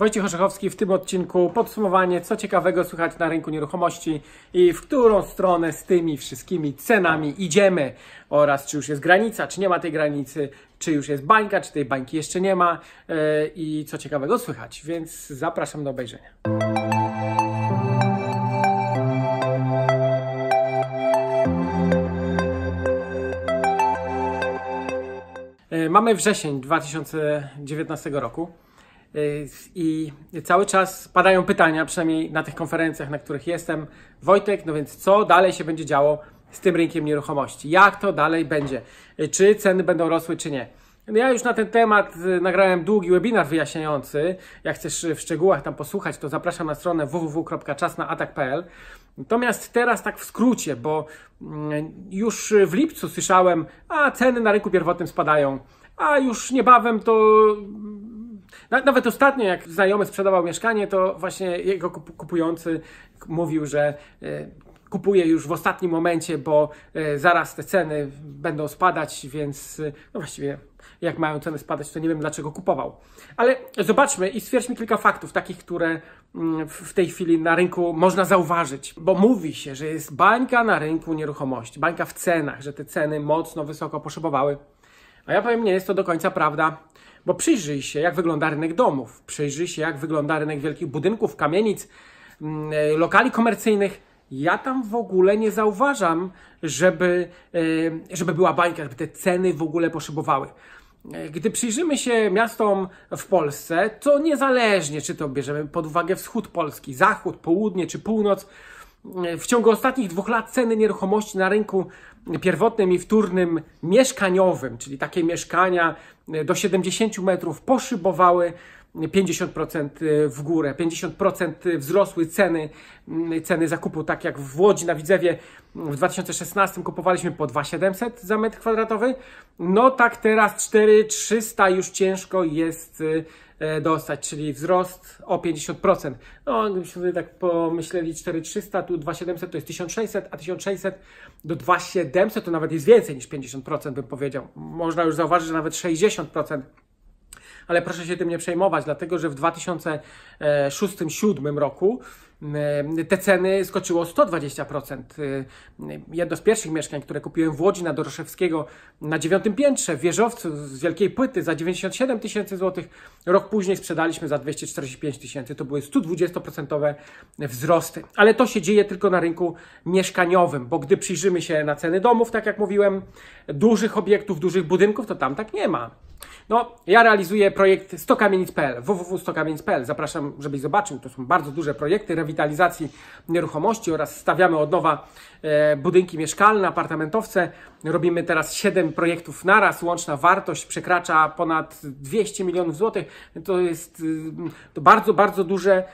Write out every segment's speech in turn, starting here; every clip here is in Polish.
Wojciech Orzechowski w tym odcinku podsumowanie, co ciekawego słychać na rynku nieruchomości i w którą stronę z tymi wszystkimi cenami idziemy oraz czy już jest granica, czy nie ma tej granicy, czy już jest bańka, czy tej bańki jeszcze nie ma yy, i co ciekawego słychać, więc zapraszam do obejrzenia. E, mamy wrzesień 2019 roku. Y, I cały czas padają pytania, przynajmniej na tych konferencjach, na których jestem. Wojtek, no więc co dalej się będzie działo z tym rynkiem nieruchomości? Jak to dalej będzie? Y, czy ceny będą rosły, czy nie? No ja już na ten temat y, nagrałem długi webinar wyjaśniający. Jak chcesz w szczegółach tam posłuchać, to zapraszam na stronę www.czasnaatak.pl. Natomiast teraz tak w skrócie, bo mm, już w lipcu słyszałem, a ceny na rynku pierwotnym spadają, a już niebawem to nawet ostatnio, jak znajomy sprzedawał mieszkanie, to właśnie jego kupujący mówił, że e, kupuje już w ostatnim momencie, bo e, zaraz te ceny będą spadać, więc e, no właściwie jak mają ceny spadać, to nie wiem dlaczego kupował. Ale zobaczmy i stwierdźmy kilka faktów, takich, które mm, w tej chwili na rynku można zauważyć, bo mówi się, że jest bańka na rynku nieruchomości, bańka w cenach, że te ceny mocno wysoko poszybowały. A ja powiem, nie jest to do końca prawda. Bo przyjrzyj się, jak wygląda rynek domów, przyjrzyj się, jak wygląda rynek wielkich budynków, kamienic, mm, e, lokali komercyjnych. Ja tam w ogóle nie zauważam, żeby, e, żeby była bańka, żeby te ceny w ogóle poszybowały. E, gdy przyjrzymy się miastom w Polsce, to niezależnie czy to bierzemy pod uwagę wschód Polski, zachód, południe czy północ, w ciągu ostatnich dwóch lat ceny nieruchomości na rynku pierwotnym i wtórnym mieszkaniowym, czyli takie mieszkania e, do 70 metrów poszybowały 50% e, w górę, 50% wzrosły ceny, mm, ceny zakupu, tak jak w Łodzi na Widzewie w 2016 kupowaliśmy po 2700 za metr kwadratowy, no tak teraz 4300 już ciężko jest e, E, dostać, czyli wzrost o 50%. No, gdybyśmy sobie tak pomyśleli 4300, tu 2700 to jest 1600, a 1600 do 2700 to nawet jest więcej niż 50% bym powiedział. Można już zauważyć, że nawet 60% ale proszę się tym nie przejmować, dlatego że w 2006-2007 roku E, te ceny skoczyło 120%. E, jedno z pierwszych mieszkań, które kupiłem w Łodzi na Doroszewskiego na dziewiątym piętrze, w wieżowcu z wielkiej płyty za 97 tysięcy złotych. Rok później sprzedaliśmy za 245 tysięcy. To były 120% wzrosty. Ale to się dzieje tylko na rynku mieszkaniowym, bo gdy przyjrzymy się na ceny domów, tak jak mówiłem, dużych obiektów, dużych budynków, to tam tak nie ma. No, ja realizuję projekt 100kamienic.pl, www.100kamienic.pl. Zapraszam, żebyś zobaczył. To są bardzo duże projekty rewitalizacji nieruchomości oraz stawiamy od nowa e, budynki mieszkalne, apartamentowce. Robimy teraz 7 projektów naraz. Łączna wartość przekracza ponad 200 milionów złotych. To jest y, to bardzo, bardzo duże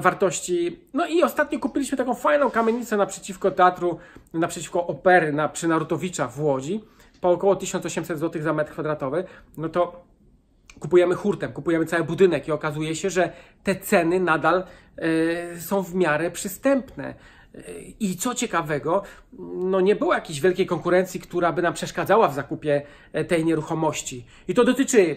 wartości. No i ostatnio kupiliśmy taką fajną kamienicę naprzeciwko teatru, naprzeciwko opery na, przy Narutowicza w Łodzi po około 1800 zł za metr kwadratowy, no to kupujemy hurtem, kupujemy cały budynek i okazuje się, że te ceny nadal e, są w miarę przystępne. E, I co ciekawego, no nie było jakiejś wielkiej konkurencji, która by nam przeszkadzała w zakupie e, tej nieruchomości. I to dotyczy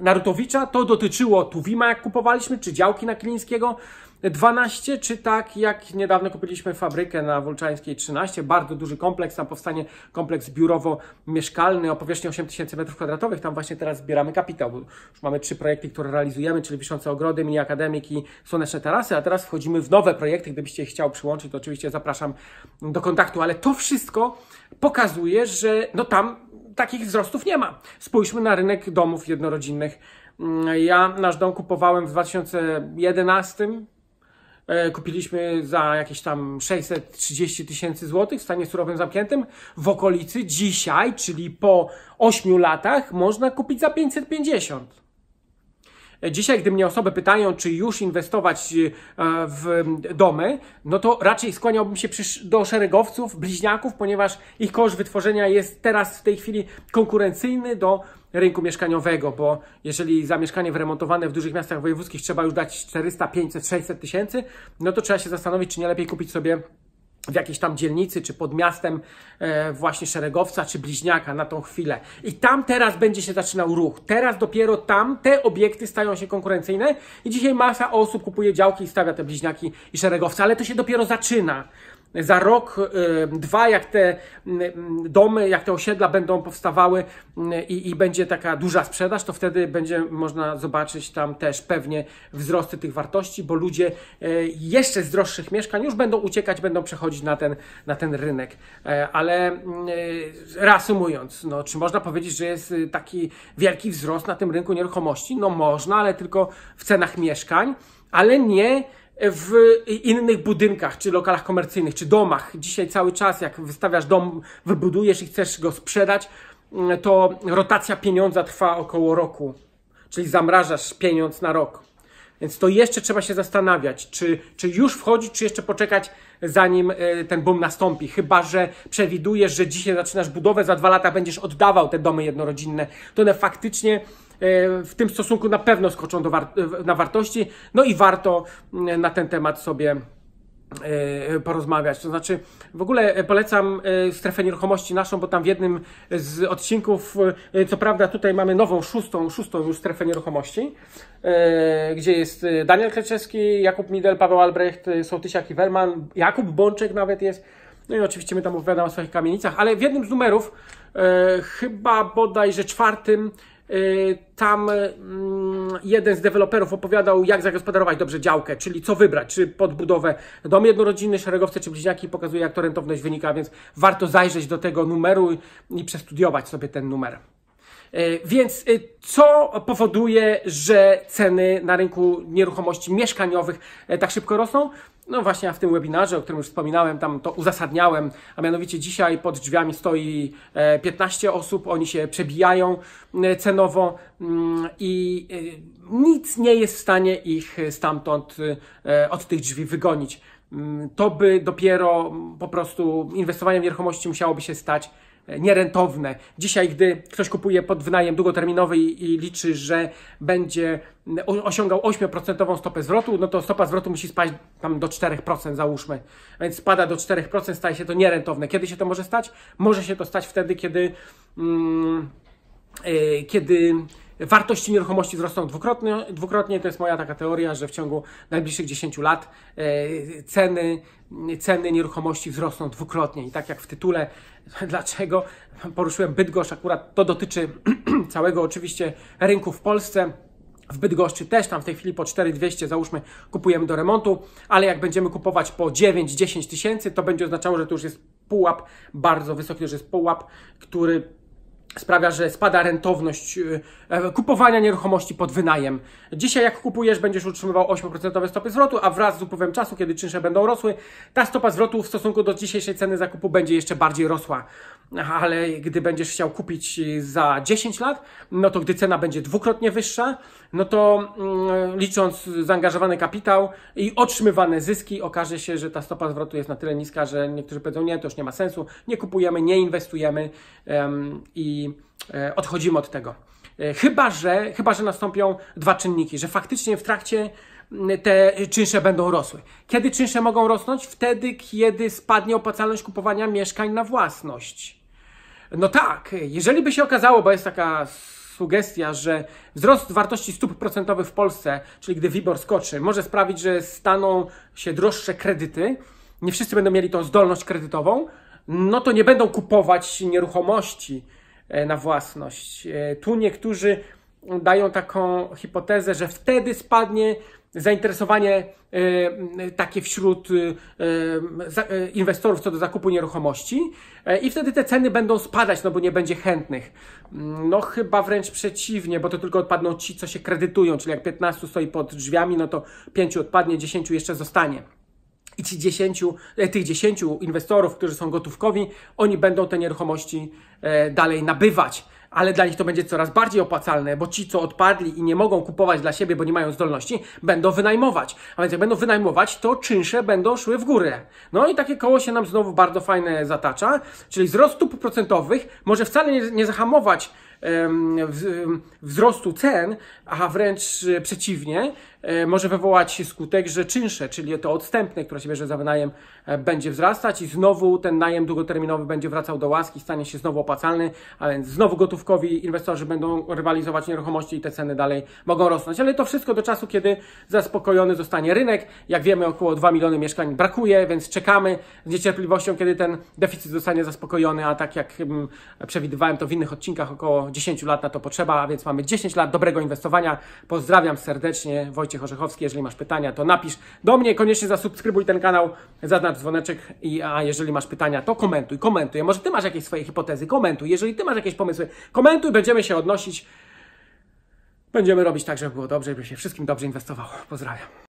Narutowicza, to dotyczyło Tuwima, jak kupowaliśmy, czy działki na Kilińskiego. 12, czy tak jak niedawno kupiliśmy fabrykę na Wolczańskiej 13, bardzo duży kompleks, tam powstanie kompleks biurowo-mieszkalny o powierzchni 8000 m2, tam właśnie teraz zbieramy kapitał, już mamy trzy projekty, które realizujemy, czyli Wiszące Ogrody, Mini Akademik i Słoneczne Tarasy, a teraz wchodzimy w nowe projekty, gdybyście chciał przyłączyć, to oczywiście zapraszam do kontaktu, ale to wszystko pokazuje, że no tam takich wzrostów nie ma. Spójrzmy na rynek domów jednorodzinnych. Mm, ja nasz dom kupowałem w 2011 E, kupiliśmy za jakieś tam 630 tysięcy złotych w stanie surowym zamkniętym. W okolicy dzisiaj, czyli po 8 latach, można kupić za 550. Dzisiaj, gdy mnie osoby pytają, czy już inwestować e, w domy, no to raczej skłaniałbym się do szeregowców, bliźniaków, ponieważ ich koszt wytworzenia jest teraz w tej chwili konkurencyjny do rynku mieszkaniowego, bo jeżeli za mieszkanie wyremontowane w dużych miastach wojewódzkich trzeba już dać 400, 500, 600 tysięcy, no to trzeba się zastanowić, czy nie lepiej kupić sobie w jakiejś tam dzielnicy, czy pod miastem e, właśnie szeregowca, czy bliźniaka na tą chwilę. I tam teraz będzie się zaczynał ruch. Teraz dopiero tam te obiekty stają się konkurencyjne i dzisiaj masa osób kupuje działki i stawia te bliźniaki i szeregowce, ale to się dopiero zaczyna za rok, y, dwa, jak te y, y, domy, jak te osiedla będą powstawały i, i, będzie taka duża sprzedaż, to wtedy będzie można zobaczyć tam też pewnie wzrosty tych wartości, bo ludzie jeszcze z droższych mieszkań już będą uciekać, będą przechodzić na ten, na ten rynek. E, ale reasumując, no, czy można powiedzieć, że jest taki wielki wzrost na tym rynku nieruchomości? No można, ale tylko w cenach mieszkań, ale nie w innych budynkach, czy lokalach komercyjnych, czy domach. Dzisiaj cały czas, jak wystawiasz dom, wybudujesz i chcesz go sprzedać, mm, to rotacja pieniądza trwa około roku, czyli zamrażasz pieniądz na rok. Więc to jeszcze trzeba się zastanawiać, czy, czy już wchodzić, czy jeszcze poczekać, zanim e, ten boom nastąpi. Chyba, że przewidujesz, że dzisiaj zaczynasz budowę, za dwa lata będziesz oddawał te domy jednorodzinne, to one faktycznie E, w tym stosunku na pewno skoczą do war na wartości. No i warto na ten temat sobie e, porozmawiać. To znaczy, w ogóle e, polecam strefę nieruchomości naszą, bo tam w jednym z odcinków, co prawda tutaj mamy nową, szóstą, szóstą już strefę nieruchomości, gdzie jest Daniel Kreczewski, Jakub Midel, Paweł Albrecht, Sołtysiak i Werman, Jakub Bączek nawet jest. No i oczywiście my tam opowiadamy o swoich kamienicach, ale w jednym z numerów, chyba bodajże czwartym, Y, tam y, jeden z deweloperów opowiadał, jak zagospodarować dobrze działkę, czyli co wybrać, czy podbudowę dom jednorodzinny, szeregowce, czy bliźniaki, pokazuje jak to rentowność wynika, więc warto zajrzeć do tego numeru i przestudiować sobie ten numer. Y, więc co powoduje, że ceny na rynku nieruchomości mieszkaniowych tak szybko rosną? No właśnie w tym webinarze, o którym już wspominałem, tam to uzasadniałem, a mianowicie dzisiaj pod drzwiami stoi 15 e, osób, oni się przebijają e, cenowo mm, i e, nic nie jest w stanie ich stamtąd od tych drzwi wygonić. Mm, to by dopiero mm, po prostu inwestowanie w nieruchomości musiałoby się stać E, nierentowne. Dzisiaj, gdy ktoś kupuje pod wynajem długoterminowy i, liczy, że będzie osiągał 8% stopę zwrotu, no to stopa zwrotu musi spaść tam do 4%, załóżmy. Więc spada do 4%, staje się to nierentowne. Kiedy się to może stać? Może się to stać wtedy, kiedy. Mm, yy, kiedy wartości nieruchomości wzrosną dwukrotnie. dwukrotnie. To jest moja taka teoria, że w ciągu najbliższych 10 lat e, ceny, ceny nieruchomości wzrosną dwukrotnie. I tak jak w tytule, dlaczego poruszyłem Bydgoszcz, akurat to dotyczy całego oczywiście rynku w Polsce. W Bydgoszczy też tam w tej chwili po 4200 załóżmy kupujemy do remontu, ale jak będziemy kupować po 9-10 tysięcy, to będzie oznaczało, że to już jest pułap bardzo wysoki, że jest pułap, który sprawia, że spada rentowność y, e, kupowania nieruchomości pod wynajem. Dzisiaj jak kupujesz, będziesz utrzymywał 8% stopy zwrotu, a wraz z upływem czasu, kiedy czynsze będą rosły, ta stopa zwrotu w stosunku do dzisiejszej ceny zakupu będzie jeszcze bardziej rosła ale gdy będziesz chciał kupić za 10 lat, no to gdy cena będzie dwukrotnie wyższa, no to mm, licząc zaangażowany kapitał i otrzymywane zyski, okaże się, że ta stopa zwrotu jest na tyle niska, że niektórzy powiedzą, nie, to już nie ma sensu, nie kupujemy, nie inwestujemy i e, odchodzimy od tego. E, chyba że, chyba, że nastąpią dwa czynniki, że faktycznie w trakcie mm, te czynsze będą rosły. Kiedy czynsze mogą rosnąć? Wtedy, kiedy spadnie opłacalność kupowania mieszkań na własność. No tak, jeżeli by się okazało, bo jest taka sugestia, że wzrost wartości stóp procentowych w Polsce, czyli gdy WIBOR skoczy, może sprawić, że staną się droższe kredyty, nie wszyscy będą mieli tą zdolność kredytową, no to nie będą kupować nieruchomości e, na własność. E, tu niektórzy dają taką hipotezę, że wtedy spadnie zainteresowanie y, y, takie wśród y, inwestorów co do zakupu nieruchomości e, i wtedy te ceny będą spadać, no bo nie będzie chętnych. Mm, no chyba wręcz przeciwnie, bo to tylko odpadną ci, co się kredytują, czyli jak 15 stoi pod drzwiami, no to 5 odpadnie, 10 jeszcze zostanie. I ci 10, e, tych 10 inwestorów, którzy są gotówkowi, oni będą te nieruchomości e, dalej nabywać ale dla nich to będzie coraz bardziej opłacalne, bo ci, co odpadli i nie mogą kupować dla siebie, bo nie mają zdolności, będą wynajmować. A więc jak będą wynajmować, to czynsze będą szły w górę. No i takie koło się nam znowu bardzo fajne zatacza, czyli wzrost stóp procentowych może wcale nie, nie zahamować wzrostu cen, a wręcz e, przeciwnie, e, może wywołać skutek, że czynsze, czyli to odstępne, które się bierze za wynajem, e, będzie wzrastać i znowu ten najem długoterminowy będzie wracał do łaski, stanie się znowu opłacalny, a więc znowu gotówkowi inwestorzy będą rywalizować nieruchomości i te ceny dalej mogą rosnąć. Ale to wszystko do czasu, kiedy zaspokojony zostanie rynek. Jak wiemy, około 2 miliony mieszkań brakuje, więc czekamy z niecierpliwością, kiedy ten deficyt zostanie zaspokojony, a tak jak mm, przewidywałem to w innych odcinkach, około 10 lat na to potrzeba, więc mamy 10 lat dobrego inwestowania. Pozdrawiam serdecznie, Wojciech Orzechowski. Jeżeli masz pytania, to napisz do mnie, koniecznie zasubskrybuj ten kanał, zaznacz dzwoneczek, i, a jeżeli masz pytania, to komentuj, komentuj. Może Ty masz jakieś swoje hipotezy, komentuj. Jeżeli Ty masz jakieś pomysły, komentuj, będziemy się odnosić. Będziemy robić tak, żeby było dobrze, żeby się wszystkim dobrze inwestowało. Pozdrawiam.